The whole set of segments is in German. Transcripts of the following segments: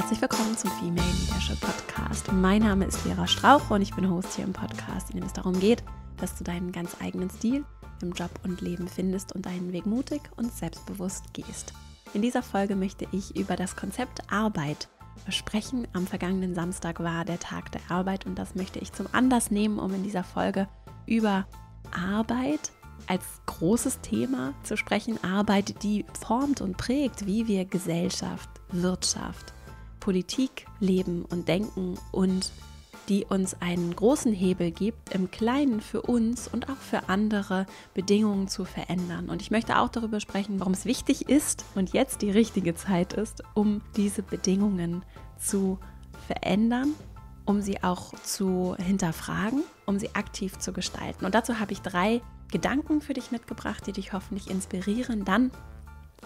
Herzlich willkommen zum Female Leadership Podcast. Mein Name ist Vera Strauch und ich bin Host hier im Podcast, in dem es darum geht, dass du deinen ganz eigenen Stil im Job und Leben findest und deinen Weg mutig und selbstbewusst gehst. In dieser Folge möchte ich über das Konzept Arbeit sprechen. Am vergangenen Samstag war der Tag der Arbeit und das möchte ich zum Anlass nehmen, um in dieser Folge über Arbeit als großes Thema zu sprechen. Arbeit, die formt und prägt, wie wir Gesellschaft, Wirtschaft, Politik leben und denken und die uns einen großen Hebel gibt, im Kleinen für uns und auch für andere Bedingungen zu verändern. Und ich möchte auch darüber sprechen, warum es wichtig ist und jetzt die richtige Zeit ist, um diese Bedingungen zu verändern, um sie auch zu hinterfragen, um sie aktiv zu gestalten. Und dazu habe ich drei Gedanken für dich mitgebracht, die dich hoffentlich inspirieren, dann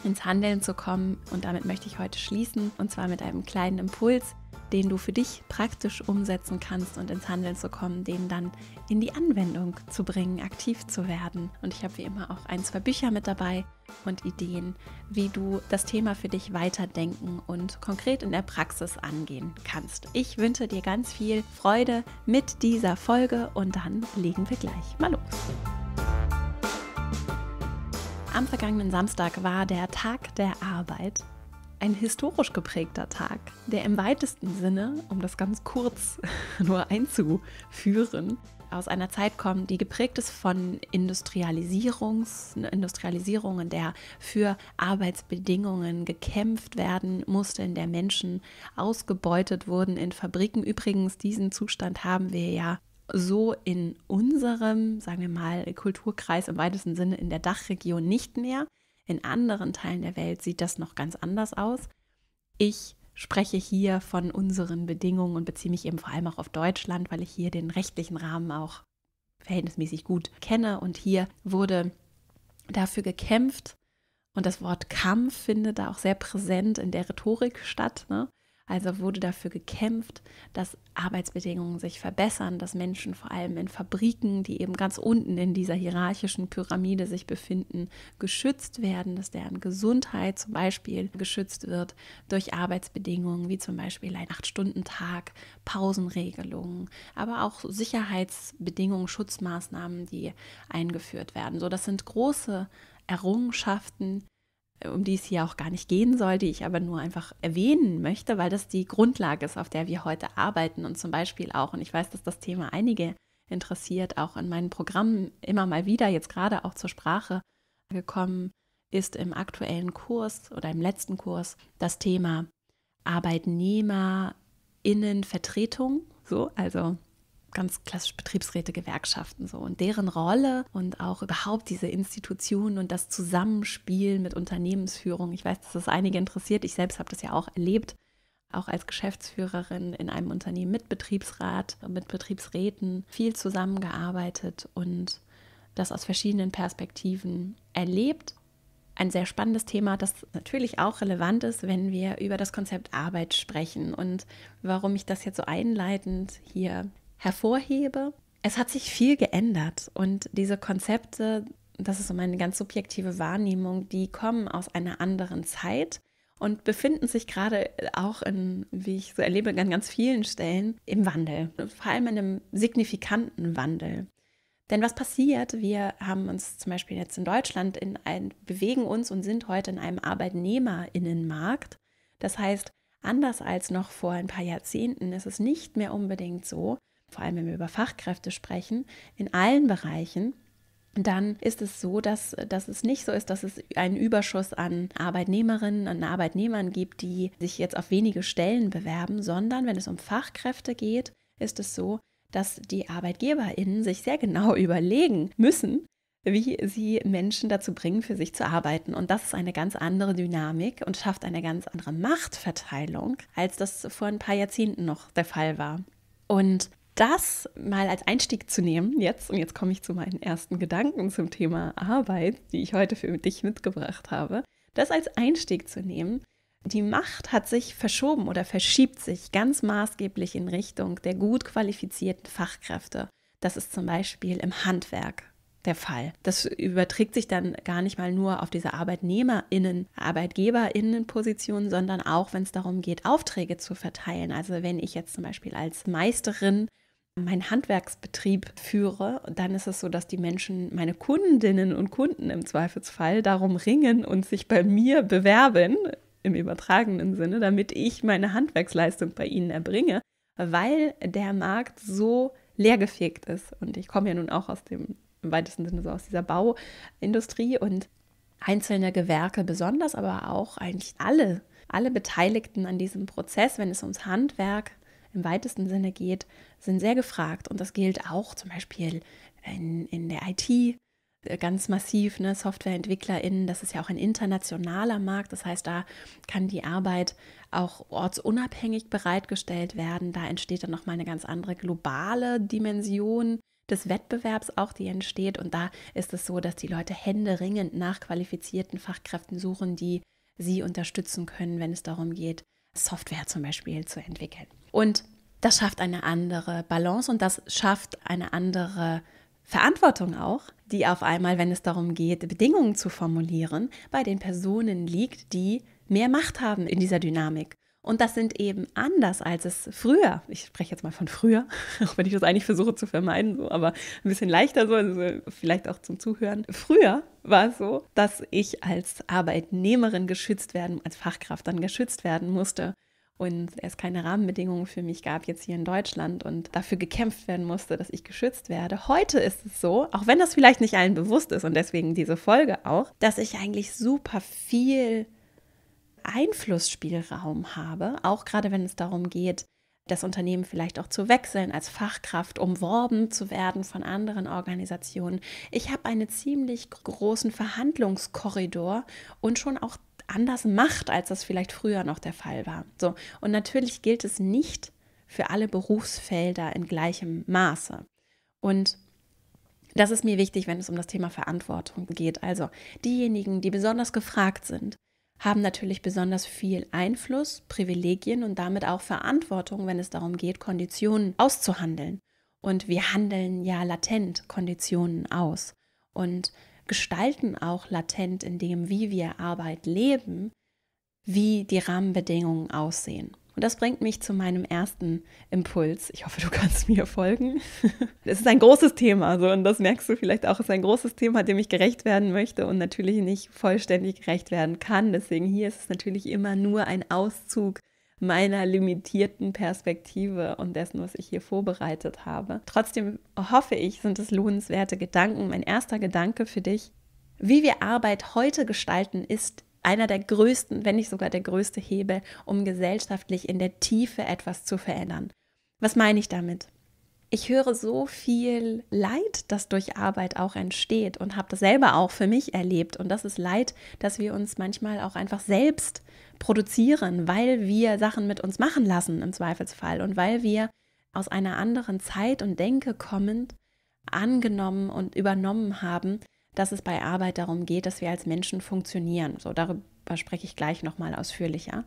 ins Handeln zu kommen. Und damit möchte ich heute schließen, und zwar mit einem kleinen Impuls, den du für dich praktisch umsetzen kannst und ins Handeln zu kommen, den dann in die Anwendung zu bringen, aktiv zu werden. Und ich habe wie immer auch ein, zwei Bücher mit dabei und Ideen, wie du das Thema für dich weiterdenken und konkret in der Praxis angehen kannst. Ich wünsche dir ganz viel Freude mit dieser Folge und dann legen wir gleich mal los. Am vergangenen Samstag war der Tag der Arbeit. Ein historisch geprägter Tag, der im weitesten Sinne, um das ganz kurz nur einzuführen, aus einer Zeit kommt, die geprägt ist von Industrialisierungs, Industrialisierung, der für Arbeitsbedingungen gekämpft werden musste, in der Menschen ausgebeutet wurden in Fabriken. Übrigens, diesen Zustand haben wir ja so in unserem, sagen wir mal, Kulturkreis im weitesten Sinne in der Dachregion nicht mehr. In anderen Teilen der Welt sieht das noch ganz anders aus. Ich spreche hier von unseren Bedingungen und beziehe mich eben vor allem auch auf Deutschland, weil ich hier den rechtlichen Rahmen auch verhältnismäßig gut kenne. Und hier wurde dafür gekämpft. Und das Wort Kampf findet da auch sehr präsent in der Rhetorik statt. Ne? Also wurde dafür gekämpft, dass Arbeitsbedingungen sich verbessern, dass Menschen vor allem in Fabriken, die eben ganz unten in dieser hierarchischen Pyramide sich befinden, geschützt werden, dass deren Gesundheit zum Beispiel geschützt wird durch Arbeitsbedingungen wie zum Beispiel ein Acht-Stunden-Tag, Pausenregelungen, aber auch Sicherheitsbedingungen, Schutzmaßnahmen, die eingeführt werden. So, das sind große Errungenschaften, um die es hier auch gar nicht gehen soll, die ich aber nur einfach erwähnen möchte, weil das die Grundlage ist, auf der wir heute arbeiten und zum Beispiel auch, und ich weiß, dass das Thema einige interessiert, auch in meinen Programmen immer mal wieder, jetzt gerade auch zur Sprache gekommen ist im aktuellen Kurs oder im letzten Kurs das Thema Arbeitnehmerinnenvertretung, so, also ganz klassisch Betriebsräte, Gewerkschaften so und deren Rolle und auch überhaupt diese Institutionen und das Zusammenspiel mit Unternehmensführung. Ich weiß, dass das einige interessiert. Ich selbst habe das ja auch erlebt, auch als Geschäftsführerin in einem Unternehmen mit Betriebsrat, mit Betriebsräten viel zusammengearbeitet und das aus verschiedenen Perspektiven erlebt. Ein sehr spannendes Thema, das natürlich auch relevant ist, wenn wir über das Konzept Arbeit sprechen. Und warum ich das jetzt so einleitend hier hervorhebe. Es hat sich viel geändert und diese Konzepte, das ist so meine ganz subjektive Wahrnehmung, die kommen aus einer anderen Zeit und befinden sich gerade auch in, wie ich so erlebe, an ganz vielen Stellen im Wandel, vor allem in einem signifikanten Wandel. Denn was passiert? Wir haben uns zum Beispiel jetzt in Deutschland in ein, bewegen uns und sind heute in einem Arbeitnehmerinnenmarkt. Das heißt, anders als noch vor ein paar Jahrzehnten ist es nicht mehr unbedingt so, vor allem wenn wir über Fachkräfte sprechen, in allen Bereichen, dann ist es so, dass, dass es nicht so ist, dass es einen Überschuss an Arbeitnehmerinnen und Arbeitnehmern gibt, die sich jetzt auf wenige Stellen bewerben, sondern wenn es um Fachkräfte geht, ist es so, dass die ArbeitgeberInnen sich sehr genau überlegen müssen, wie sie Menschen dazu bringen, für sich zu arbeiten. Und das ist eine ganz andere Dynamik und schafft eine ganz andere Machtverteilung, als das vor ein paar Jahrzehnten noch der Fall war. Und das mal als Einstieg zu nehmen, jetzt, und jetzt komme ich zu meinen ersten Gedanken zum Thema Arbeit, die ich heute für dich mitgebracht habe, das als Einstieg zu nehmen, die Macht hat sich verschoben oder verschiebt sich ganz maßgeblich in Richtung der gut qualifizierten Fachkräfte. Das ist zum Beispiel im Handwerk der Fall. Das überträgt sich dann gar nicht mal nur auf diese Arbeitnehmerinnen, Arbeitgeberinnenpositionen, sondern auch, wenn es darum geht, Aufträge zu verteilen. Also wenn ich jetzt zum Beispiel als Meisterin meinen Handwerksbetrieb führe, dann ist es so, dass die Menschen, meine Kundinnen und Kunden im Zweifelsfall darum ringen und sich bei mir bewerben, im übertragenen Sinne, damit ich meine Handwerksleistung bei ihnen erbringe, weil der Markt so leergefegt ist. Und ich komme ja nun auch aus dem, im weitesten Sinne so aus dieser Bauindustrie und einzelne Gewerke besonders, aber auch eigentlich alle, alle Beteiligten an diesem Prozess, wenn es ums Handwerk im weitesten Sinne geht, sind sehr gefragt und das gilt auch zum Beispiel in, in der IT äh, ganz massiv, ne, SoftwareentwicklerInnen, das ist ja auch ein internationaler Markt, das heißt, da kann die Arbeit auch ortsunabhängig bereitgestellt werden, da entsteht dann nochmal eine ganz andere globale Dimension des Wettbewerbs auch, die entsteht und da ist es so, dass die Leute händeringend nach qualifizierten Fachkräften suchen, die sie unterstützen können, wenn es darum geht, Software zum Beispiel zu entwickeln. Und das schafft eine andere Balance und das schafft eine andere Verantwortung auch, die auf einmal, wenn es darum geht, Bedingungen zu formulieren, bei den Personen liegt, die mehr Macht haben in dieser Dynamik. Und das sind eben anders als es früher. Ich spreche jetzt mal von früher, auch wenn ich das eigentlich versuche zu vermeiden, so, aber ein bisschen leichter so, also vielleicht auch zum Zuhören. Früher war es so, dass ich als Arbeitnehmerin geschützt werden, als Fachkraft dann geschützt werden musste und es keine Rahmenbedingungen für mich gab jetzt hier in Deutschland und dafür gekämpft werden musste, dass ich geschützt werde. Heute ist es so, auch wenn das vielleicht nicht allen bewusst ist und deswegen diese Folge auch, dass ich eigentlich super viel Einflussspielraum habe, auch gerade wenn es darum geht, das Unternehmen vielleicht auch zu wechseln als Fachkraft, umworben zu werden von anderen Organisationen. Ich habe einen ziemlich großen Verhandlungskorridor und schon auch anders macht, als das vielleicht früher noch der Fall war. So, und natürlich gilt es nicht für alle Berufsfelder in gleichem Maße. Und das ist mir wichtig, wenn es um das Thema Verantwortung geht. Also diejenigen, die besonders gefragt sind, haben natürlich besonders viel Einfluss, Privilegien und damit auch Verantwortung, wenn es darum geht, Konditionen auszuhandeln. Und wir handeln ja latent Konditionen aus. Und gestalten auch latent in dem, wie wir Arbeit leben, wie die Rahmenbedingungen aussehen. Und das bringt mich zu meinem ersten Impuls. Ich hoffe, du kannst mir folgen. Es ist ein großes Thema, so, und das merkst du vielleicht auch. Es ist ein großes Thema, dem ich gerecht werden möchte und natürlich nicht vollständig gerecht werden kann. Deswegen hier ist es natürlich immer nur ein Auszug meiner limitierten Perspektive und dessen, was ich hier vorbereitet habe. Trotzdem hoffe ich, sind es lohnenswerte Gedanken. Mein erster Gedanke für dich, wie wir Arbeit heute gestalten, ist einer der größten, wenn nicht sogar der größte Hebel, um gesellschaftlich in der Tiefe etwas zu verändern. Was meine ich damit? ich höre so viel Leid, das durch Arbeit auch entsteht und habe das selber auch für mich erlebt. Und das ist Leid, dass wir uns manchmal auch einfach selbst produzieren, weil wir Sachen mit uns machen lassen im Zweifelsfall und weil wir aus einer anderen Zeit und Denke kommend angenommen und übernommen haben, dass es bei Arbeit darum geht, dass wir als Menschen funktionieren. So darüber spreche ich gleich nochmal ausführlicher.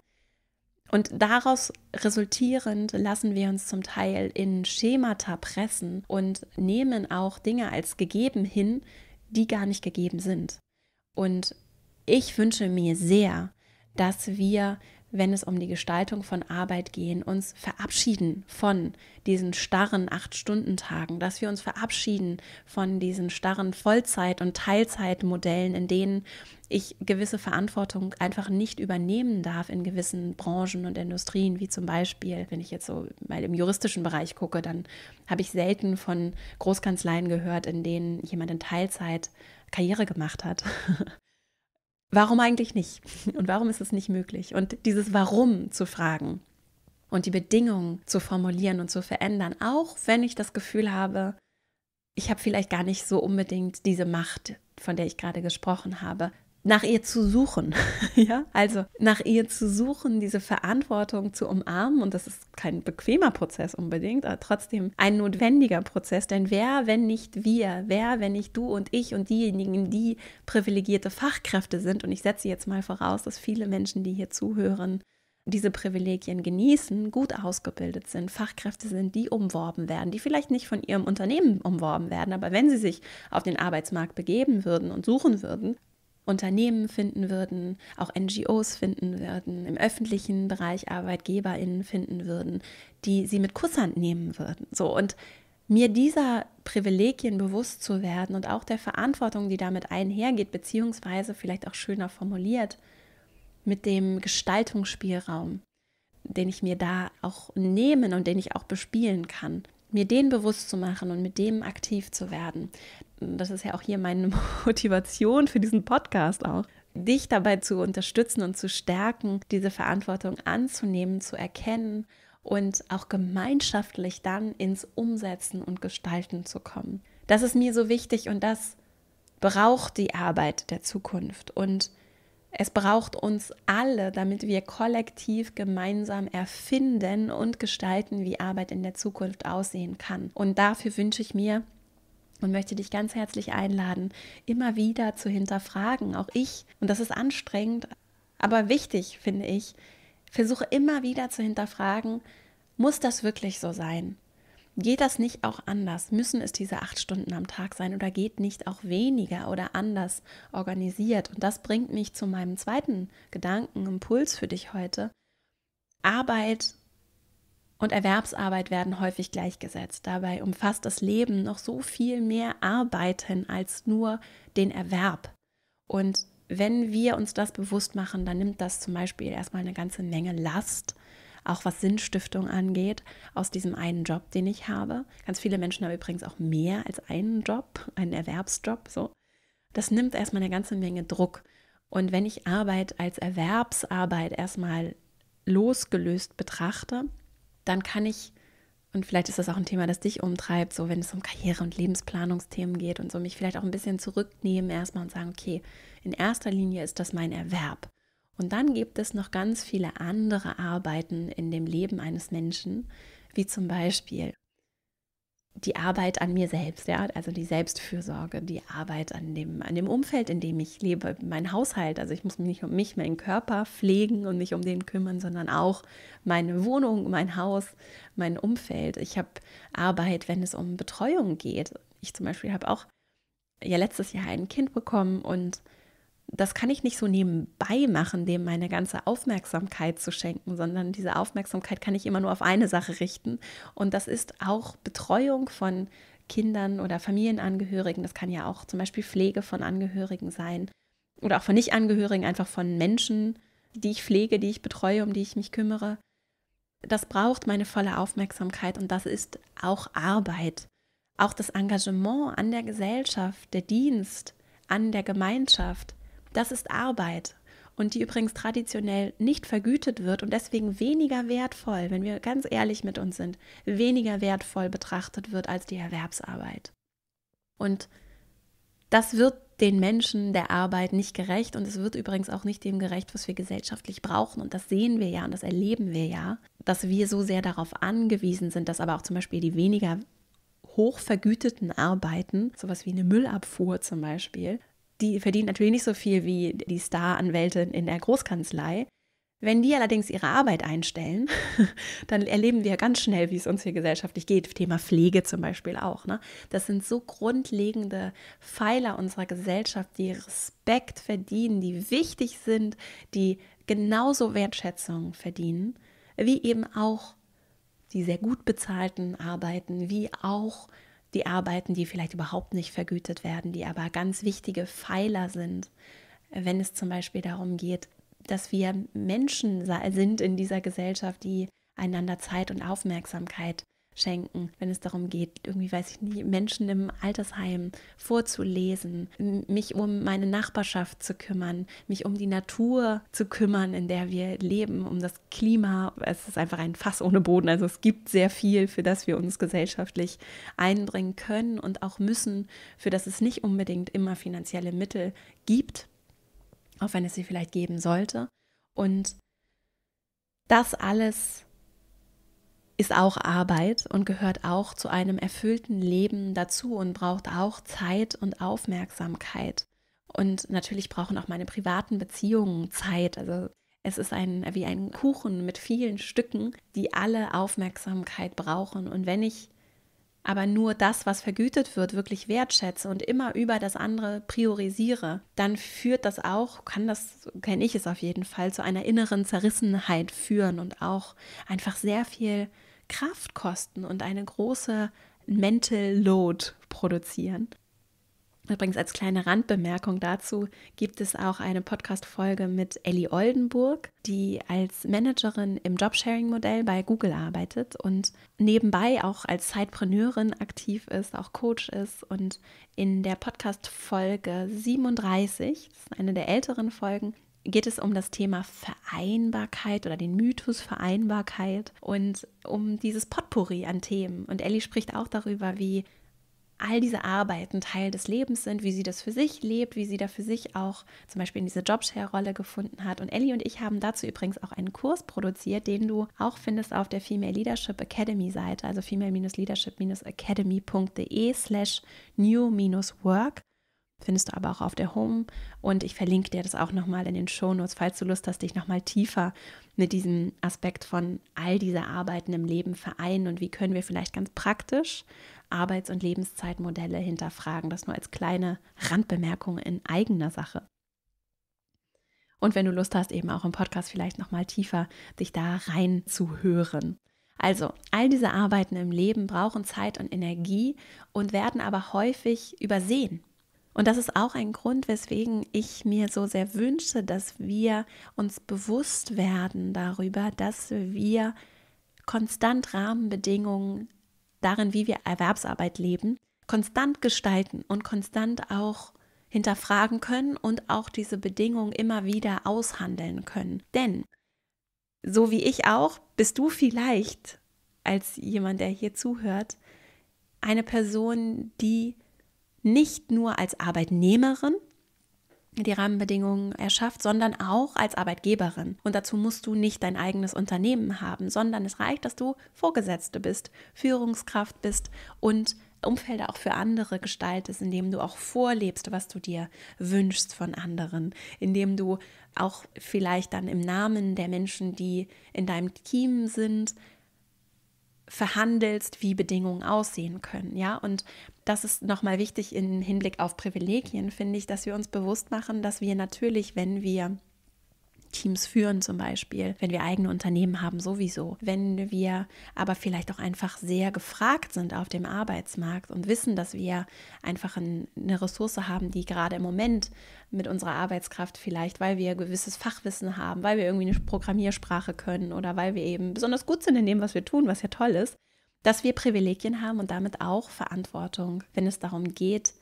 Und daraus resultierend lassen wir uns zum Teil in Schemata pressen und nehmen auch Dinge als gegeben hin, die gar nicht gegeben sind. Und ich wünsche mir sehr, dass wir wenn es um die Gestaltung von Arbeit gehen, uns verabschieden von diesen starren Acht-Stunden-Tagen, dass wir uns verabschieden von diesen starren Vollzeit- und Teilzeitmodellen, in denen ich gewisse Verantwortung einfach nicht übernehmen darf in gewissen Branchen und Industrien, wie zum Beispiel, wenn ich jetzt so mal im juristischen Bereich gucke, dann habe ich selten von Großkanzleien gehört, in denen jemand in Teilzeit Karriere gemacht hat. Warum eigentlich nicht? Und warum ist es nicht möglich? Und dieses Warum zu fragen und die Bedingungen zu formulieren und zu verändern, auch wenn ich das Gefühl habe, ich habe vielleicht gar nicht so unbedingt diese Macht, von der ich gerade gesprochen habe nach ihr zu suchen. ja, also nach ihr zu suchen, diese Verantwortung zu umarmen. Und das ist kein bequemer Prozess unbedingt, aber trotzdem ein notwendiger Prozess. Denn wer, wenn nicht wir, wer, wenn nicht du und ich und diejenigen, die privilegierte Fachkräfte sind, und ich setze jetzt mal voraus, dass viele Menschen, die hier zuhören, diese Privilegien genießen, gut ausgebildet sind, Fachkräfte sind, die umworben werden, die vielleicht nicht von ihrem Unternehmen umworben werden, aber wenn sie sich auf den Arbeitsmarkt begeben würden und suchen würden, Unternehmen finden würden, auch NGOs finden würden, im öffentlichen Bereich ArbeitgeberInnen finden würden, die sie mit Kusshand nehmen würden. So und mir dieser Privilegien bewusst zu werden und auch der Verantwortung, die damit einhergeht, beziehungsweise vielleicht auch schöner formuliert, mit dem Gestaltungsspielraum, den ich mir da auch nehmen und den ich auch bespielen kann, mir den bewusst zu machen und mit dem aktiv zu werden, das ist ja auch hier meine Motivation für diesen Podcast auch, dich dabei zu unterstützen und zu stärken, diese Verantwortung anzunehmen, zu erkennen und auch gemeinschaftlich dann ins Umsetzen und Gestalten zu kommen. Das ist mir so wichtig und das braucht die Arbeit der Zukunft und es braucht uns alle, damit wir kollektiv gemeinsam erfinden und gestalten, wie Arbeit in der Zukunft aussehen kann. Und dafür wünsche ich mir, und möchte dich ganz herzlich einladen, immer wieder zu hinterfragen, auch ich. Und das ist anstrengend, aber wichtig, finde ich. Versuche immer wieder zu hinterfragen, muss das wirklich so sein? Geht das nicht auch anders? Müssen es diese acht Stunden am Tag sein oder geht nicht auch weniger oder anders organisiert? Und das bringt mich zu meinem zweiten Gedanken, Impuls für dich heute. Arbeit und Erwerbsarbeit werden häufig gleichgesetzt. Dabei umfasst das Leben noch so viel mehr Arbeiten als nur den Erwerb. Und wenn wir uns das bewusst machen, dann nimmt das zum Beispiel erstmal eine ganze Menge Last, auch was Sinnstiftung angeht, aus diesem einen Job, den ich habe. Ganz viele Menschen haben übrigens auch mehr als einen Job, einen Erwerbsjob. So. Das nimmt erstmal eine ganze Menge Druck. Und wenn ich Arbeit als Erwerbsarbeit erstmal losgelöst betrachte, dann kann ich, und vielleicht ist das auch ein Thema, das dich umtreibt, so wenn es um Karriere- und Lebensplanungsthemen geht und so, mich vielleicht auch ein bisschen zurücknehmen erstmal und sagen, okay, in erster Linie ist das mein Erwerb. Und dann gibt es noch ganz viele andere Arbeiten in dem Leben eines Menschen, wie zum Beispiel die Arbeit an mir selbst, ja, also die Selbstfürsorge, die Arbeit an dem, an dem Umfeld, in dem ich lebe, mein Haushalt. Also ich muss mich nicht um mich, meinen Körper pflegen und mich um den kümmern, sondern auch meine Wohnung, mein Haus, mein Umfeld. Ich habe Arbeit, wenn es um Betreuung geht. Ich zum Beispiel habe auch ja letztes Jahr ein Kind bekommen und das kann ich nicht so nebenbei machen, dem meine ganze Aufmerksamkeit zu schenken, sondern diese Aufmerksamkeit kann ich immer nur auf eine Sache richten. Und das ist auch Betreuung von Kindern oder Familienangehörigen. Das kann ja auch zum Beispiel Pflege von Angehörigen sein oder auch von Nichtangehörigen, einfach von Menschen, die ich pflege, die ich betreue, um die ich mich kümmere. Das braucht meine volle Aufmerksamkeit und das ist auch Arbeit. Auch das Engagement an der Gesellschaft, der Dienst an der Gemeinschaft, das ist Arbeit und die übrigens traditionell nicht vergütet wird und deswegen weniger wertvoll, wenn wir ganz ehrlich mit uns sind, weniger wertvoll betrachtet wird als die Erwerbsarbeit. Und das wird den Menschen der Arbeit nicht gerecht und es wird übrigens auch nicht dem gerecht, was wir gesellschaftlich brauchen. Und das sehen wir ja und das erleben wir ja, dass wir so sehr darauf angewiesen sind, dass aber auch zum Beispiel die weniger hochvergüteten Arbeiten, sowas wie eine Müllabfuhr zum Beispiel, die verdient natürlich nicht so viel wie die Star-Anwältin in der Großkanzlei. Wenn die allerdings ihre Arbeit einstellen, dann erleben wir ganz schnell, wie es uns hier gesellschaftlich geht. Thema Pflege zum Beispiel auch. Ne? Das sind so grundlegende Pfeiler unserer Gesellschaft, die Respekt verdienen, die wichtig sind, die genauso Wertschätzung verdienen, wie eben auch die sehr gut bezahlten Arbeiten, wie auch die die Arbeiten, die vielleicht überhaupt nicht vergütet werden, die aber ganz wichtige Pfeiler sind, wenn es zum Beispiel darum geht, dass wir Menschen sind in dieser Gesellschaft, die einander Zeit und Aufmerksamkeit schenken, wenn es darum geht, irgendwie, weiß ich nicht, Menschen im Altersheim vorzulesen, mich um meine Nachbarschaft zu kümmern, mich um die Natur zu kümmern, in der wir leben, um das Klima. Es ist einfach ein Fass ohne Boden. Also es gibt sehr viel, für das wir uns gesellschaftlich einbringen können und auch müssen, für das es nicht unbedingt immer finanzielle Mittel gibt, auch wenn es sie vielleicht geben sollte. Und das alles ist auch Arbeit und gehört auch zu einem erfüllten Leben dazu und braucht auch Zeit und Aufmerksamkeit. Und natürlich brauchen auch meine privaten Beziehungen Zeit. Also es ist ein, wie ein Kuchen mit vielen Stücken, die alle Aufmerksamkeit brauchen. Und wenn ich aber nur das, was vergütet wird, wirklich wertschätze und immer über das andere priorisiere, dann führt das auch, kann das, kenne ich es auf jeden Fall, zu einer inneren Zerrissenheit führen und auch einfach sehr viel Kraft kosten und eine große Mental Load produzieren. Übrigens als kleine Randbemerkung dazu gibt es auch eine Podcast-Folge mit Ellie Oldenburg, die als Managerin im Jobsharing-Modell bei Google arbeitet und nebenbei auch als Zeitpreneurin aktiv ist, auch Coach ist. Und in der Podcast-Folge 37, das ist eine der älteren Folgen, geht es um das Thema Vereinbarkeit oder den Mythos Vereinbarkeit und um dieses Potpourri an Themen. Und Ellie spricht auch darüber, wie all diese Arbeiten Teil des Lebens sind, wie sie das für sich lebt, wie sie da für sich auch zum Beispiel in diese Jobshare-Rolle gefunden hat. Und Ellie und ich haben dazu übrigens auch einen Kurs produziert, den du auch findest auf der Female Leadership Academy Seite, also female-leadership-academy.de slash new-work findest du aber auch auf der Home und ich verlinke dir das auch nochmal in den Show Notes, falls du Lust hast, dich nochmal tiefer mit diesem Aspekt von all dieser Arbeiten im Leben vereinen und wie können wir vielleicht ganz praktisch Arbeits- und Lebenszeitmodelle hinterfragen. Das nur als kleine Randbemerkung in eigener Sache. Und wenn du Lust hast, eben auch im Podcast vielleicht nochmal tiefer dich da reinzuhören. Also, all diese Arbeiten im Leben brauchen Zeit und Energie und werden aber häufig übersehen und das ist auch ein Grund, weswegen ich mir so sehr wünsche, dass wir uns bewusst werden darüber, dass wir konstant Rahmenbedingungen darin, wie wir Erwerbsarbeit leben, konstant gestalten und konstant auch hinterfragen können und auch diese Bedingungen immer wieder aushandeln können. Denn, so wie ich auch, bist du vielleicht als jemand, der hier zuhört, eine Person, die nicht nur als Arbeitnehmerin die Rahmenbedingungen erschafft, sondern auch als Arbeitgeberin. Und dazu musst du nicht dein eigenes Unternehmen haben, sondern es reicht, dass du Vorgesetzte bist, Führungskraft bist und Umfelder auch für andere gestaltest, indem du auch vorlebst, was du dir wünschst von anderen, indem du auch vielleicht dann im Namen der Menschen, die in deinem Team sind, verhandelst, wie Bedingungen aussehen können, ja? Und das ist nochmal wichtig im Hinblick auf Privilegien, finde ich, dass wir uns bewusst machen, dass wir natürlich, wenn wir Teams führen zum Beispiel, wenn wir eigene Unternehmen haben sowieso, wenn wir aber vielleicht auch einfach sehr gefragt sind auf dem Arbeitsmarkt und wissen, dass wir einfach eine Ressource haben, die gerade im Moment mit unserer Arbeitskraft vielleicht, weil wir gewisses Fachwissen haben, weil wir irgendwie eine Programmiersprache können oder weil wir eben besonders gut sind in dem, was wir tun, was ja toll ist, dass wir Privilegien haben und damit auch Verantwortung, wenn es darum geht,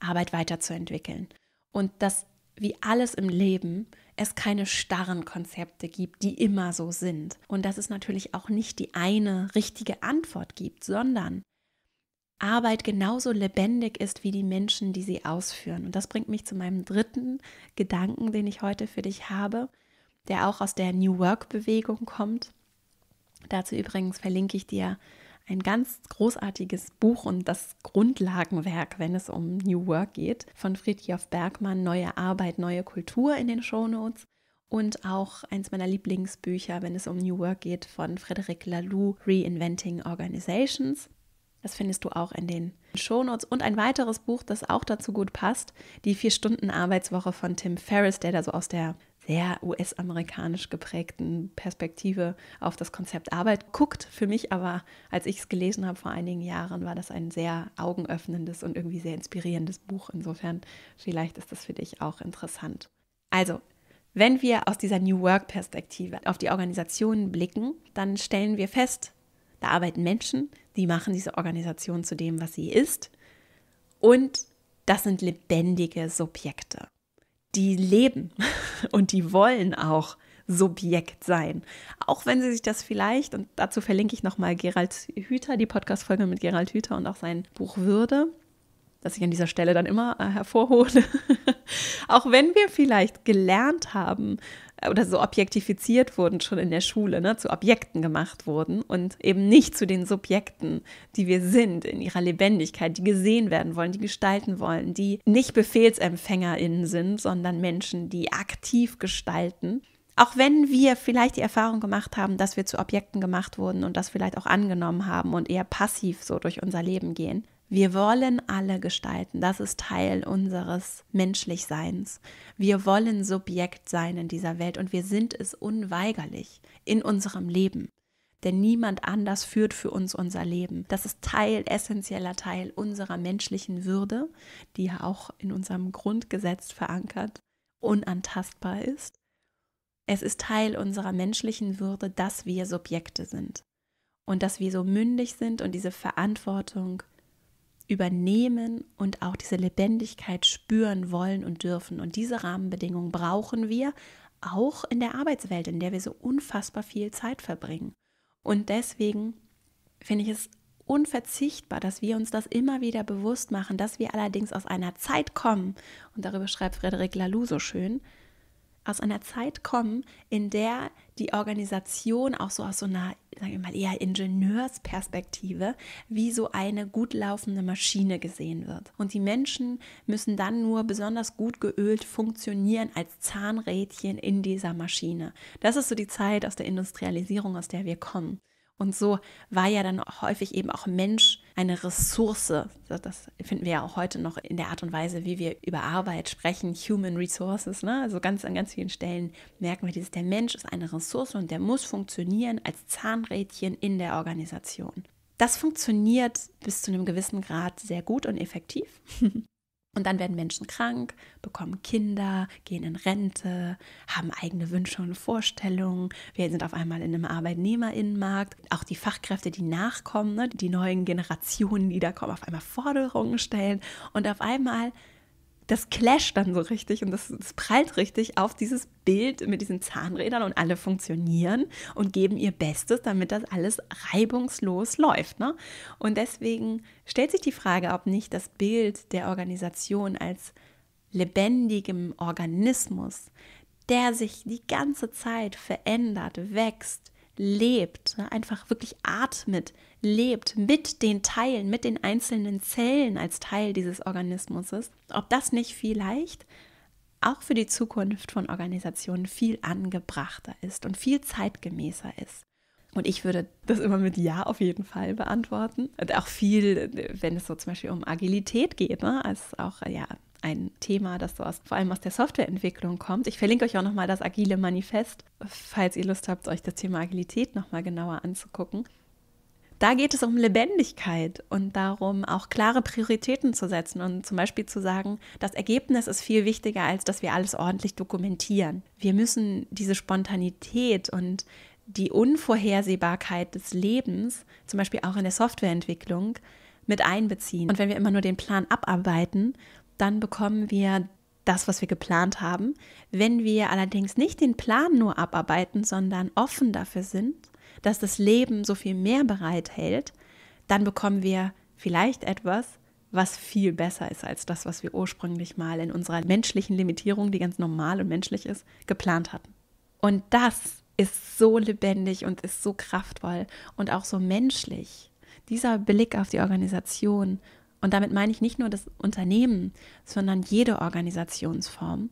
Arbeit weiterzuentwickeln. Und dass wie alles im Leben es keine starren Konzepte gibt, die immer so sind. Und dass es natürlich auch nicht die eine richtige Antwort gibt, sondern Arbeit genauso lebendig ist wie die Menschen, die sie ausführen. Und das bringt mich zu meinem dritten Gedanken, den ich heute für dich habe, der auch aus der New Work-Bewegung kommt. Dazu übrigens verlinke ich dir ein ganz großartiges Buch und das Grundlagenwerk, wenn es um New Work geht, von Friedrich Bergmann, Neue Arbeit, neue Kultur in den Shownotes. Und auch eins meiner Lieblingsbücher, wenn es um New Work geht, von Frederic Laloux, Reinventing Organizations. Das findest du auch in den Shownotes. Und ein weiteres Buch, das auch dazu gut passt, die Vier-Stunden-Arbeitswoche von Tim Ferriss, der da so aus der sehr US-amerikanisch geprägten Perspektive auf das Konzept Arbeit guckt. Für mich aber, als ich es gelesen habe vor einigen Jahren, war das ein sehr augenöffnendes und irgendwie sehr inspirierendes Buch. Insofern, vielleicht ist das für dich auch interessant. Also, wenn wir aus dieser New Work-Perspektive auf die Organisationen blicken, dann stellen wir fest, da arbeiten Menschen, die machen diese Organisation zu dem, was sie ist. Und das sind lebendige Subjekte die leben und die wollen auch Subjekt sein. Auch wenn sie sich das vielleicht, und dazu verlinke ich nochmal Gerald Hüther, die Podcast-Folge mit Gerald Hüther und auch sein Buch Würde, das ich an dieser Stelle dann immer äh, hervorhole. auch wenn wir vielleicht gelernt haben oder so objektifiziert wurden schon in der Schule, ne, zu Objekten gemacht wurden und eben nicht zu den Subjekten, die wir sind in ihrer Lebendigkeit, die gesehen werden wollen, die gestalten wollen, die nicht Befehlsempfängerinnen sind, sondern Menschen, die aktiv gestalten. Auch wenn wir vielleicht die Erfahrung gemacht haben, dass wir zu Objekten gemacht wurden und das vielleicht auch angenommen haben und eher passiv so durch unser Leben gehen, wir wollen alle gestalten. Das ist Teil unseres Menschlichseins. Wir wollen Subjekt sein in dieser Welt und wir sind es unweigerlich in unserem Leben. Denn niemand anders führt für uns unser Leben. Das ist Teil, essentieller Teil unserer menschlichen Würde, die ja auch in unserem Grundgesetz verankert, unantastbar ist. Es ist Teil unserer menschlichen Würde, dass wir Subjekte sind und dass wir so mündig sind und diese Verantwortung übernehmen und auch diese Lebendigkeit spüren wollen und dürfen. Und diese Rahmenbedingungen brauchen wir auch in der Arbeitswelt, in der wir so unfassbar viel Zeit verbringen. Und deswegen finde ich es unverzichtbar, dass wir uns das immer wieder bewusst machen, dass wir allerdings aus einer Zeit kommen, und darüber schreibt Frederik Laloux so schön, aus einer Zeit kommen, in der die Organisation auch so aus so einer, sagen wir mal, eher Ingenieursperspektive wie so eine gut laufende Maschine gesehen wird. Und die Menschen müssen dann nur besonders gut geölt funktionieren als Zahnrädchen in dieser Maschine. Das ist so die Zeit aus der Industrialisierung, aus der wir kommen. Und so war ja dann häufig eben auch Mensch eine Ressource. Das finden wir ja auch heute noch in der Art und Weise, wie wir über Arbeit sprechen, Human Resources. Ne? Also ganz an ganz vielen Stellen merken wir dieses, der Mensch ist eine Ressource und der muss funktionieren als Zahnrädchen in der Organisation. Das funktioniert bis zu einem gewissen Grad sehr gut und effektiv. Und dann werden Menschen krank, bekommen Kinder, gehen in Rente, haben eigene Wünsche und Vorstellungen. Wir sind auf einmal in einem Arbeitnehmerinnenmarkt. Auch die Fachkräfte, die nachkommen, ne, die neuen Generationen, die da kommen, auf einmal Forderungen stellen. Und auf einmal das clasht dann so richtig und das, das, prallt richtig auf dieses Bild mit diesen Zahnrädern und alle funktionieren und geben ihr Bestes, damit das alles reibungslos läuft. Ne? Und deswegen stellt sich die Frage, ob nicht das Bild der Organisation als lebendigem Organismus, der sich die ganze Zeit verändert, wächst, lebt, ne, einfach wirklich atmet, lebt mit den Teilen, mit den einzelnen Zellen als Teil dieses Organismus ist, ob das nicht vielleicht auch für die Zukunft von Organisationen viel angebrachter ist und viel zeitgemäßer ist. Und ich würde das immer mit Ja auf jeden Fall beantworten. Und auch viel, wenn es so zum Beispiel um Agilität geht, ne? als auch ja, ein Thema, das so aus, vor allem aus der Softwareentwicklung kommt. Ich verlinke euch auch nochmal das Agile Manifest, falls ihr Lust habt, euch das Thema Agilität nochmal genauer anzugucken. Da geht es um Lebendigkeit und darum, auch klare Prioritäten zu setzen und zum Beispiel zu sagen, das Ergebnis ist viel wichtiger, als dass wir alles ordentlich dokumentieren. Wir müssen diese Spontanität und die Unvorhersehbarkeit des Lebens, zum Beispiel auch in der Softwareentwicklung, mit einbeziehen. Und wenn wir immer nur den Plan abarbeiten, dann bekommen wir das, was wir geplant haben. Wenn wir allerdings nicht den Plan nur abarbeiten, sondern offen dafür sind, dass das Leben so viel mehr bereithält, dann bekommen wir vielleicht etwas, was viel besser ist als das, was wir ursprünglich mal in unserer menschlichen Limitierung, die ganz normal und menschlich ist, geplant hatten. Und das ist so lebendig und ist so kraftvoll und auch so menschlich. Dieser Blick auf die Organisation und damit meine ich nicht nur das Unternehmen, sondern jede Organisationsform.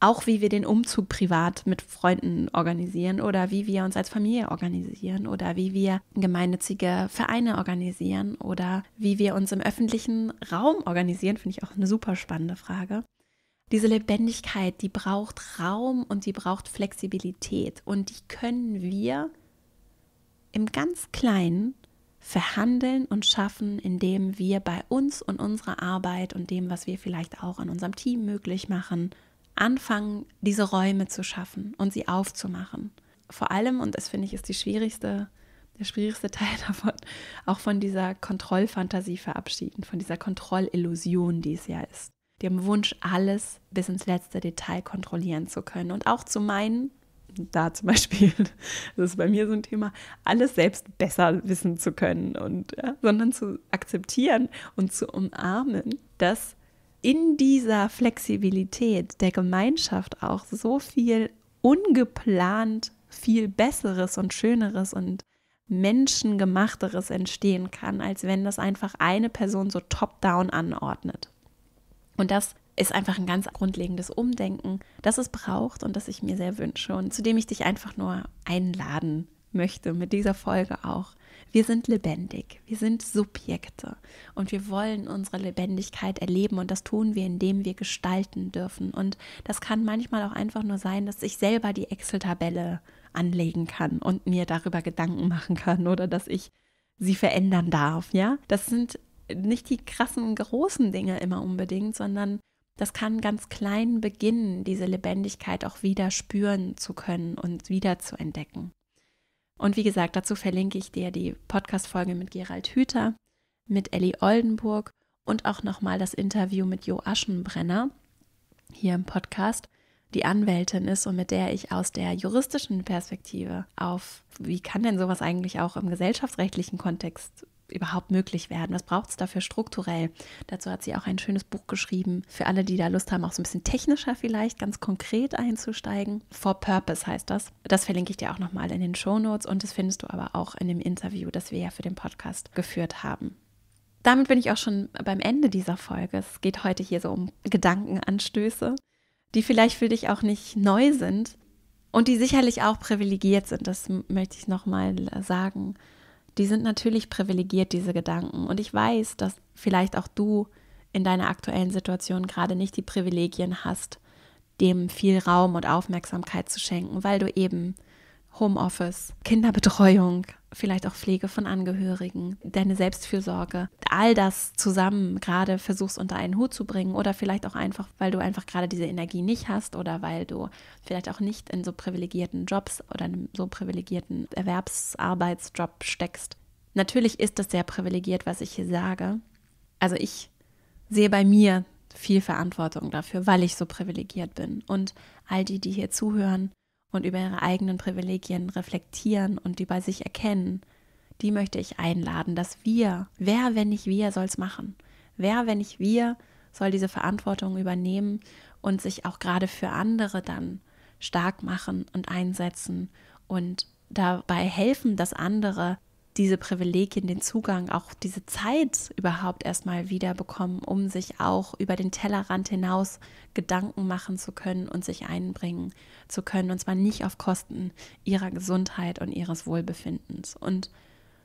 Auch wie wir den Umzug privat mit Freunden organisieren oder wie wir uns als Familie organisieren oder wie wir gemeinnützige Vereine organisieren oder wie wir uns im öffentlichen Raum organisieren, finde ich auch eine super spannende Frage. Diese Lebendigkeit, die braucht Raum und die braucht Flexibilität und die können wir im ganz kleinen verhandeln und schaffen, indem wir bei uns und unserer Arbeit und dem, was wir vielleicht auch an unserem Team möglich machen, anfangen, diese Räume zu schaffen und sie aufzumachen. Vor allem, und das finde ich ist die schwierigste, der schwierigste Teil davon, auch von dieser Kontrollfantasie verabschieden, von dieser Kontrollillusion, die es ja ist. Dem Wunsch, alles bis ins letzte Detail kontrollieren zu können und auch zu meinen, da zum Beispiel, das ist bei mir so ein Thema, alles selbst besser wissen zu können und ja, sondern zu akzeptieren und zu umarmen, dass in dieser Flexibilität der Gemeinschaft auch so viel ungeplant viel Besseres und Schöneres und Menschengemachteres entstehen kann, als wenn das einfach eine Person so top-down anordnet. Und das ist einfach ein ganz grundlegendes Umdenken, das es braucht und das ich mir sehr wünsche und zu dem ich dich einfach nur einladen möchte mit dieser Folge auch. Wir sind lebendig, wir sind Subjekte und wir wollen unsere Lebendigkeit erleben und das tun wir, indem wir gestalten dürfen. Und das kann manchmal auch einfach nur sein, dass ich selber die Excel-Tabelle anlegen kann und mir darüber Gedanken machen kann oder dass ich sie verändern darf. Ja, das sind nicht die krassen großen Dinge immer unbedingt, sondern das kann ganz klein beginnen, diese Lebendigkeit auch wieder spüren zu können und wieder zu entdecken. Und wie gesagt, dazu verlinke ich dir die Podcast-Folge mit Gerald Hüther, mit Ellie Oldenburg und auch nochmal das Interview mit Jo Aschenbrenner hier im Podcast, die Anwältin ist und mit der ich aus der juristischen Perspektive auf, wie kann denn sowas eigentlich auch im gesellschaftsrechtlichen Kontext überhaupt möglich werden? Was braucht es dafür strukturell? Dazu hat sie auch ein schönes Buch geschrieben, für alle, die da Lust haben, auch so ein bisschen technischer vielleicht, ganz konkret einzusteigen. For Purpose heißt das. Das verlinke ich dir auch nochmal in den Show Notes und das findest du aber auch in dem Interview, das wir ja für den Podcast geführt haben. Damit bin ich auch schon beim Ende dieser Folge. Es geht heute hier so um Gedankenanstöße, die vielleicht für dich auch nicht neu sind und die sicherlich auch privilegiert sind. Das möchte ich nochmal sagen die sind natürlich privilegiert, diese Gedanken. Und ich weiß, dass vielleicht auch du in deiner aktuellen Situation gerade nicht die Privilegien hast, dem viel Raum und Aufmerksamkeit zu schenken, weil du eben Homeoffice, Kinderbetreuung, vielleicht auch Pflege von Angehörigen, deine Selbstfürsorge, all das zusammen gerade versuchst unter einen Hut zu bringen oder vielleicht auch einfach, weil du einfach gerade diese Energie nicht hast oder weil du vielleicht auch nicht in so privilegierten Jobs oder einem so privilegierten Erwerbsarbeitsjob steckst. Natürlich ist das sehr privilegiert, was ich hier sage. Also ich sehe bei mir viel Verantwortung dafür, weil ich so privilegiert bin. Und all die, die hier zuhören, und über ihre eigenen Privilegien reflektieren und die bei sich erkennen, die möchte ich einladen, dass wir, wer wenn nicht wir, soll es machen. Wer wenn nicht wir, soll diese Verantwortung übernehmen und sich auch gerade für andere dann stark machen und einsetzen und dabei helfen, dass andere diese Privilegien, den Zugang, auch diese Zeit überhaupt erstmal wieder bekommen, um sich auch über den Tellerrand hinaus Gedanken machen zu können und sich einbringen zu können. Und zwar nicht auf Kosten ihrer Gesundheit und ihres Wohlbefindens. Und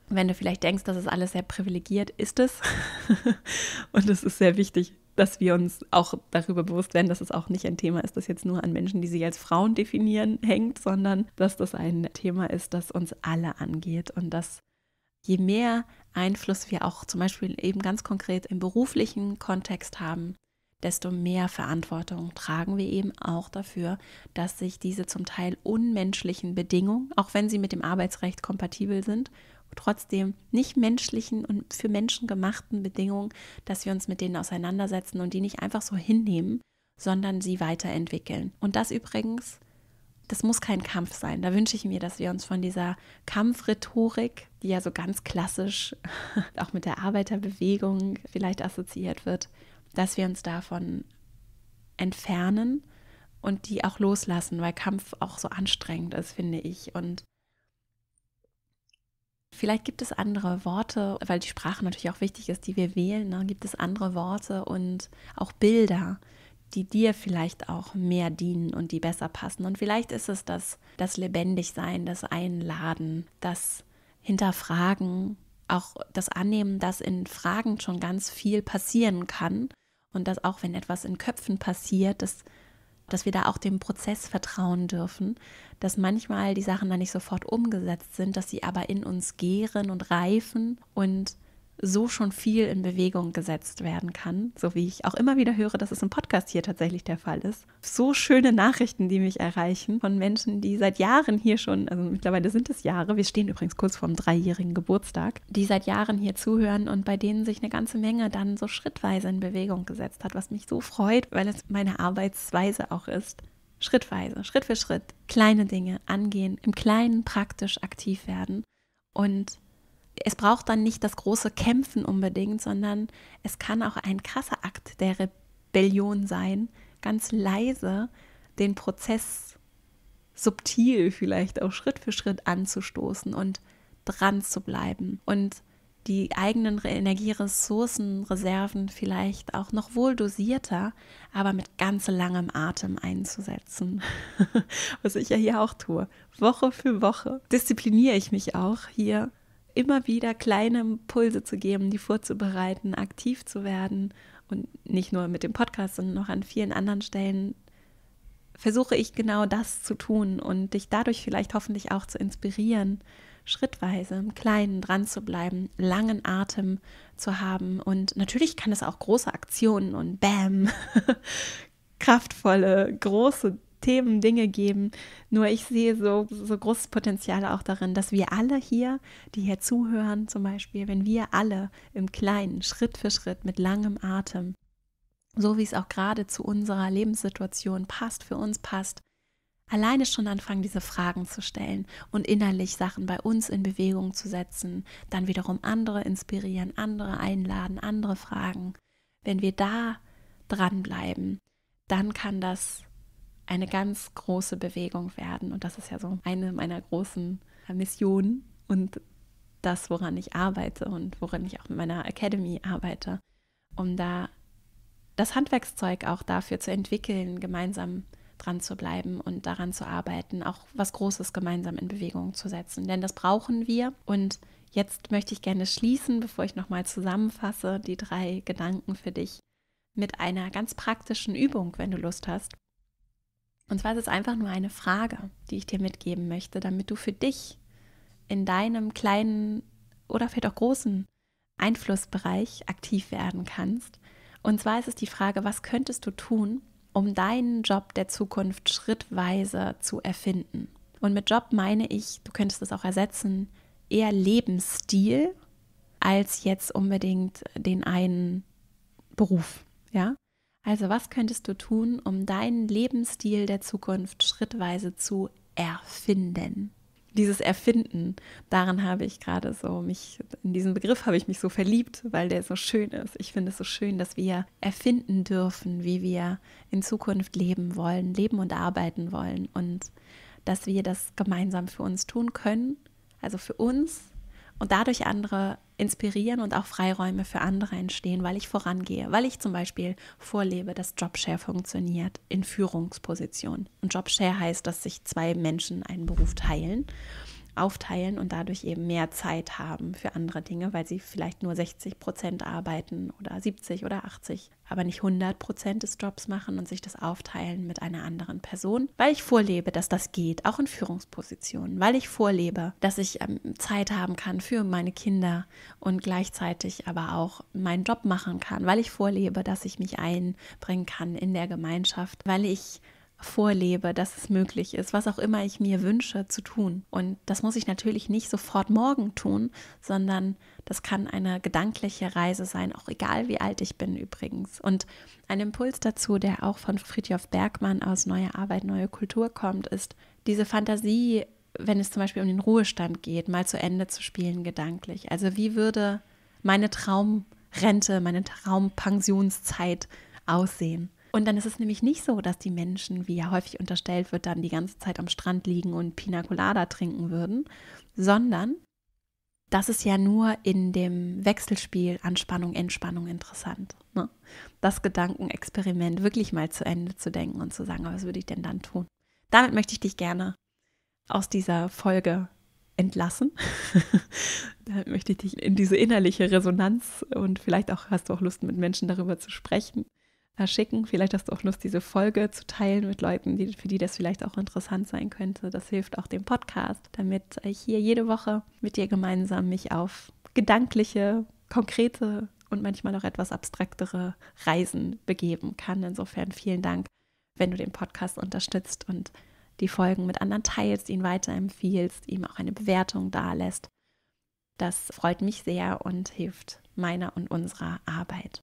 wenn du vielleicht denkst, das ist alles sehr privilegiert, ist es. und es ist sehr wichtig, dass wir uns auch darüber bewusst werden, dass es auch nicht ein Thema ist, das jetzt nur an Menschen, die sich als Frauen definieren, hängt, sondern dass das ein Thema ist, das uns alle angeht und das je mehr Einfluss wir auch zum Beispiel eben ganz konkret im beruflichen Kontext haben, desto mehr Verantwortung tragen wir eben auch dafür, dass sich diese zum Teil unmenschlichen Bedingungen, auch wenn sie mit dem Arbeitsrecht kompatibel sind, trotzdem nicht menschlichen und für Menschen gemachten Bedingungen, dass wir uns mit denen auseinandersetzen und die nicht einfach so hinnehmen, sondern sie weiterentwickeln. Und das übrigens das muss kein Kampf sein. Da wünsche ich mir, dass wir uns von dieser Kampfrhetorik, die ja so ganz klassisch auch mit der Arbeiterbewegung vielleicht assoziiert wird, dass wir uns davon entfernen und die auch loslassen, weil Kampf auch so anstrengend ist, finde ich. Und vielleicht gibt es andere Worte, weil die Sprache natürlich auch wichtig ist, die wir wählen. Ne? Gibt es andere Worte und auch Bilder, die dir vielleicht auch mehr dienen und die besser passen. Und vielleicht ist es das, das Lebendigsein, das Einladen, das Hinterfragen, auch das Annehmen, dass in Fragen schon ganz viel passieren kann und dass auch wenn etwas in Köpfen passiert, dass, dass wir da auch dem Prozess vertrauen dürfen, dass manchmal die Sachen da nicht sofort umgesetzt sind, dass sie aber in uns gären und reifen und so schon viel in Bewegung gesetzt werden kann, so wie ich auch immer wieder höre, dass es im Podcast hier tatsächlich der Fall ist. So schöne Nachrichten, die mich erreichen von Menschen, die seit Jahren hier schon, also mittlerweile sind es Jahre, wir stehen übrigens kurz vorm dreijährigen Geburtstag, die seit Jahren hier zuhören und bei denen sich eine ganze Menge dann so schrittweise in Bewegung gesetzt hat, was mich so freut, weil es meine Arbeitsweise auch ist. Schrittweise, Schritt für Schritt, kleine Dinge angehen, im Kleinen praktisch aktiv werden und es braucht dann nicht das große Kämpfen unbedingt, sondern es kann auch ein krasser Akt der Rebellion sein, ganz leise den Prozess subtil vielleicht auch Schritt für Schritt anzustoßen und dran zu bleiben und die eigenen Energieressourcen, Reserven vielleicht auch noch wohl dosierter, aber mit ganz langem Atem einzusetzen. Was ich ja hier auch tue. Woche für Woche diszipliniere ich mich auch hier immer wieder kleine Impulse zu geben, die vorzubereiten, aktiv zu werden. Und nicht nur mit dem Podcast, sondern auch an vielen anderen Stellen versuche ich genau das zu tun und dich dadurch vielleicht hoffentlich auch zu inspirieren, schrittweise im Kleinen dran zu bleiben, langen Atem zu haben. Und natürlich kann es auch große Aktionen und Bäm, kraftvolle, große Themen Dinge geben. Nur ich sehe so, so großes Potenzial auch darin, dass wir alle hier, die hier zuhören, zum Beispiel, wenn wir alle im Kleinen, Schritt für Schritt, mit langem Atem, so wie es auch gerade zu unserer Lebenssituation passt, für uns passt, alleine schon anfangen, diese Fragen zu stellen und innerlich Sachen bei uns in Bewegung zu setzen, dann wiederum andere inspirieren, andere einladen, andere fragen. Wenn wir da dranbleiben, dann kann das eine ganz große Bewegung werden. Und das ist ja so eine meiner großen Missionen und das, woran ich arbeite und woran ich auch in meiner Academy arbeite, um da das Handwerkszeug auch dafür zu entwickeln, gemeinsam dran zu bleiben und daran zu arbeiten, auch was Großes gemeinsam in Bewegung zu setzen. Denn das brauchen wir. Und jetzt möchte ich gerne schließen, bevor ich nochmal zusammenfasse, die drei Gedanken für dich mit einer ganz praktischen Übung, wenn du Lust hast, und zwar ist es einfach nur eine Frage, die ich dir mitgeben möchte, damit du für dich in deinem kleinen oder vielleicht auch großen Einflussbereich aktiv werden kannst. Und zwar ist es die Frage, was könntest du tun, um deinen Job der Zukunft schrittweise zu erfinden? Und mit Job meine ich, du könntest es auch ersetzen, eher Lebensstil als jetzt unbedingt den einen Beruf, ja? Also was könntest du tun, um deinen Lebensstil der Zukunft schrittweise zu erfinden? Dieses Erfinden, daran habe ich gerade so mich, in diesen Begriff habe ich mich so verliebt, weil der so schön ist. Ich finde es so schön, dass wir erfinden dürfen, wie wir in Zukunft leben wollen, leben und arbeiten wollen und dass wir das gemeinsam für uns tun können, also für uns und dadurch andere inspirieren und auch Freiräume für andere entstehen, weil ich vorangehe, weil ich zum Beispiel vorlebe, dass Jobshare funktioniert in Führungspositionen. Und Jobshare heißt, dass sich zwei Menschen einen Beruf teilen aufteilen und dadurch eben mehr Zeit haben für andere Dinge, weil sie vielleicht nur 60 Prozent arbeiten oder 70 oder 80, aber nicht 100 Prozent des Jobs machen und sich das aufteilen mit einer anderen Person, weil ich vorlebe, dass das geht, auch in Führungspositionen, weil ich vorlebe, dass ich ähm, Zeit haben kann für meine Kinder und gleichzeitig aber auch meinen Job machen kann, weil ich vorlebe, dass ich mich einbringen kann in der Gemeinschaft, weil ich vorlebe, dass es möglich ist, was auch immer ich mir wünsche zu tun. Und das muss ich natürlich nicht sofort morgen tun, sondern das kann eine gedankliche Reise sein, auch egal wie alt ich bin übrigens. Und ein Impuls dazu, der auch von Friedhof Bergmann aus Neue Arbeit, Neue Kultur kommt, ist diese Fantasie, wenn es zum Beispiel um den Ruhestand geht, mal zu Ende zu spielen gedanklich. Also wie würde meine Traumrente, meine Traumpensionszeit aussehen? Und dann ist es nämlich nicht so, dass die Menschen, wie ja häufig unterstellt wird, dann die ganze Zeit am Strand liegen und Pina Colada trinken würden, sondern das ist ja nur in dem Wechselspiel Anspannung, Entspannung interessant. Ne? Das Gedankenexperiment wirklich mal zu Ende zu denken und zu sagen, was würde ich denn dann tun? Damit möchte ich dich gerne aus dieser Folge entlassen. Damit möchte ich dich in diese innerliche Resonanz und vielleicht auch hast du auch Lust, mit Menschen darüber zu sprechen schicken. Vielleicht hast du auch Lust, diese Folge zu teilen mit Leuten, die, für die das vielleicht auch interessant sein könnte. Das hilft auch dem Podcast, damit ich hier jede Woche mit dir gemeinsam mich auf gedankliche, konkrete und manchmal auch etwas abstraktere Reisen begeben kann. Insofern vielen Dank, wenn du den Podcast unterstützt und die Folgen mit anderen teilst, ihn weiterempfiehlst, ihm auch eine Bewertung dalässt. Das freut mich sehr und hilft meiner und unserer Arbeit.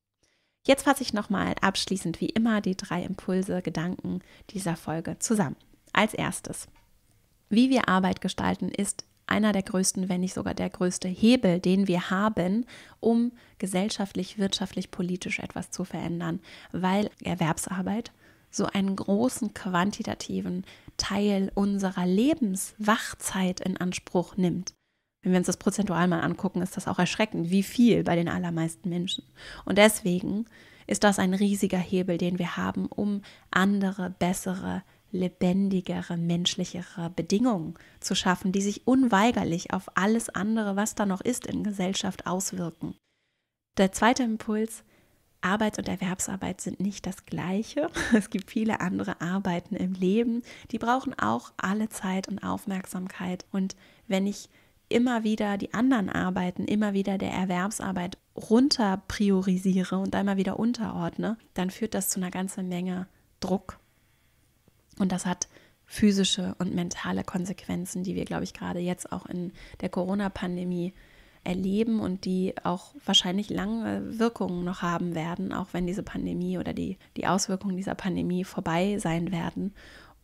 Jetzt fasse ich nochmal abschließend wie immer die drei Impulse, Gedanken dieser Folge zusammen. Als erstes, wie wir Arbeit gestalten, ist einer der größten, wenn nicht sogar der größte Hebel, den wir haben, um gesellschaftlich, wirtschaftlich, politisch etwas zu verändern, weil Erwerbsarbeit so einen großen quantitativen Teil unserer Lebenswachzeit in Anspruch nimmt. Wenn wir uns das prozentual mal angucken, ist das auch erschreckend, wie viel bei den allermeisten Menschen. Und deswegen ist das ein riesiger Hebel, den wir haben, um andere, bessere, lebendigere, menschlichere Bedingungen zu schaffen, die sich unweigerlich auf alles andere, was da noch ist, in Gesellschaft auswirken. Der zweite Impuls, Arbeit und Erwerbsarbeit sind nicht das gleiche. Es gibt viele andere Arbeiten im Leben, die brauchen auch alle Zeit und Aufmerksamkeit. Und wenn ich immer wieder die anderen Arbeiten, immer wieder der Erwerbsarbeit runter priorisiere und einmal wieder unterordne, dann führt das zu einer ganzen Menge Druck. Und das hat physische und mentale Konsequenzen, die wir, glaube ich, gerade jetzt auch in der Corona-Pandemie erleben und die auch wahrscheinlich lange Wirkungen noch haben werden, auch wenn diese Pandemie oder die, die Auswirkungen dieser Pandemie vorbei sein werden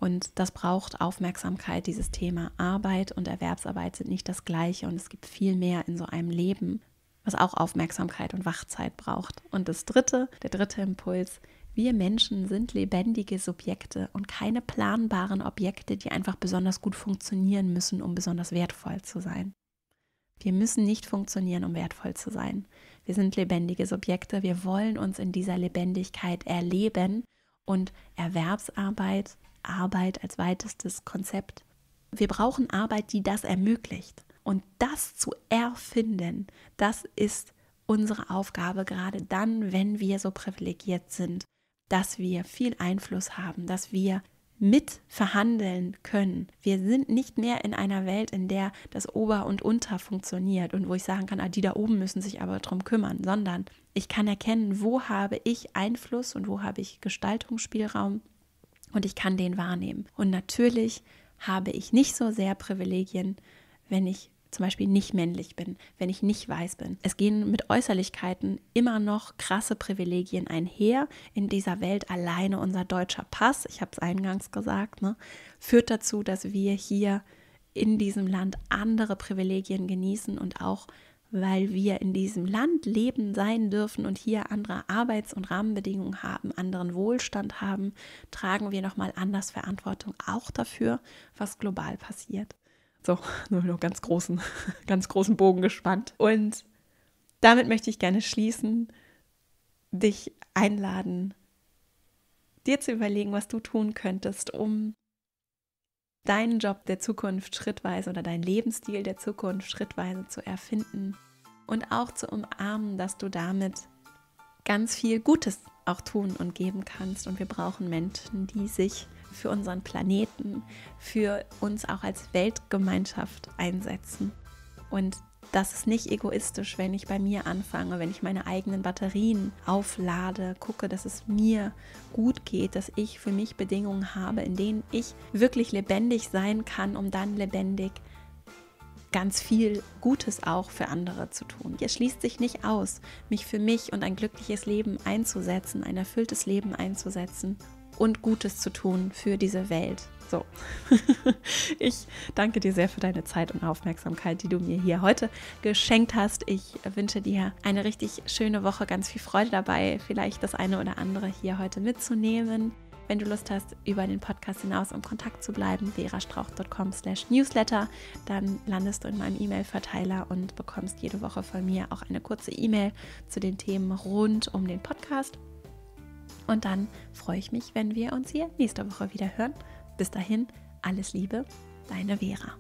und das braucht Aufmerksamkeit, dieses Thema. Arbeit und Erwerbsarbeit sind nicht das gleiche und es gibt viel mehr in so einem Leben, was auch Aufmerksamkeit und Wachzeit braucht. Und das dritte, der dritte Impuls, wir Menschen sind lebendige Subjekte und keine planbaren Objekte, die einfach besonders gut funktionieren müssen, um besonders wertvoll zu sein. Wir müssen nicht funktionieren, um wertvoll zu sein. Wir sind lebendige Subjekte, wir wollen uns in dieser Lebendigkeit erleben und Erwerbsarbeit Arbeit als weitestes Konzept. Wir brauchen Arbeit, die das ermöglicht. Und das zu erfinden, das ist unsere Aufgabe, gerade dann, wenn wir so privilegiert sind, dass wir viel Einfluss haben, dass wir mit verhandeln können. Wir sind nicht mehr in einer Welt, in der das Ober und Unter funktioniert und wo ich sagen kann, ah, die da oben müssen sich aber darum kümmern, sondern ich kann erkennen, wo habe ich Einfluss und wo habe ich Gestaltungsspielraum und ich kann den wahrnehmen. Und natürlich habe ich nicht so sehr Privilegien, wenn ich zum Beispiel nicht männlich bin, wenn ich nicht weiß bin. Es gehen mit Äußerlichkeiten immer noch krasse Privilegien einher. In dieser Welt alleine unser deutscher Pass, ich habe es eingangs gesagt, ne, führt dazu, dass wir hier in diesem Land andere Privilegien genießen und auch weil wir in diesem Land leben, sein dürfen und hier andere Arbeits- und Rahmenbedingungen haben, anderen Wohlstand haben, tragen wir nochmal anders Verantwortung auch dafür, was global passiert. So, nur noch ganz großen, ganz großen Bogen gespannt. Und damit möchte ich gerne schließen, dich einladen, dir zu überlegen, was du tun könntest, um deinen Job der Zukunft schrittweise oder deinen Lebensstil der Zukunft schrittweise zu erfinden und auch zu umarmen, dass du damit ganz viel Gutes auch tun und geben kannst. Und wir brauchen Menschen, die sich für unseren Planeten, für uns auch als Weltgemeinschaft einsetzen. Und das ist nicht egoistisch, wenn ich bei mir anfange, wenn ich meine eigenen Batterien auflade, gucke, dass es mir gut geht, dass ich für mich Bedingungen habe, in denen ich wirklich lebendig sein kann, um dann lebendig ganz viel Gutes auch für andere zu tun. Es schließt sich nicht aus, mich für mich und ein glückliches Leben einzusetzen, ein erfülltes Leben einzusetzen und Gutes zu tun für diese Welt. So, ich danke dir sehr für deine Zeit und Aufmerksamkeit, die du mir hier heute geschenkt hast. Ich wünsche dir eine richtig schöne Woche, ganz viel Freude dabei, vielleicht das eine oder andere hier heute mitzunehmen. Wenn du Lust hast, über den Podcast hinaus im Kontakt zu bleiben, verastrauch.com slash newsletter, dann landest du in meinem E-Mail-Verteiler und bekommst jede Woche von mir auch eine kurze E-Mail zu den Themen rund um den Podcast. Und dann freue ich mich, wenn wir uns hier nächste Woche wieder hören. Bis dahin, alles Liebe, deine Vera.